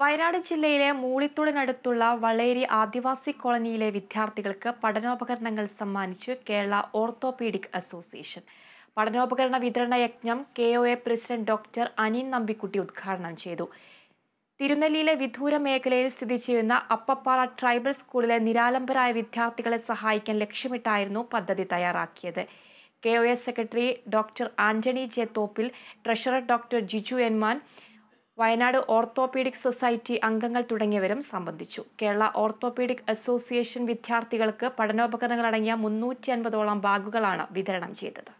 വയനാട് ജില്ലയിലെ മൂളിത്തോടിനടുത്തുള്ള വളേരി ആദിവാസി കോളനിയിലെ വിദ്യാർത്ഥികൾക്ക് പഠനോപകരണങ്ങൾ സമ്മാനിച്ച് കേരള ഓർത്തോപീഡിക് അസോസിയേഷൻ പഠനോപകരണ വിതരണ യജ്ഞം K O A president doctor Anin Nambikutty ഉദ്ഘാടനം ചെയ്തു തിരുനെല്ലിയിലെ വിദൂര മേഖലയിൽ സ്ഥിതി ചെയ്യുന്ന അപ്പപ്പാറ ട്രൈബൽ സ്കൂളിലെ നിരാലംബരായ വിദ്യാർത്ഥികളെ സഹായിക്കാൻ ലക്ഷ്യമിട്ടായിരുന്നു പദ്ധതി തയ്യാറാക്കിയത് K O S secretary doctor Antony J Thoppil treasurer doctor Jiju Enman Wayanad orthopaedic society അംഗങ്ങൾ തുടങ്ങിയവരും സംബന്ധിച്ചു കേരള ഓർത്തോപീഡിക് അസോസിയേഷൻ വിദ്യാർത്ഥികൾക്ക് പഠനോപകരണങ്ങളടങ്ങിയ മുന്നൂറ്റി അൻപതോളം ബാഗുകളാണ് വിതരണം ചെയ്തത്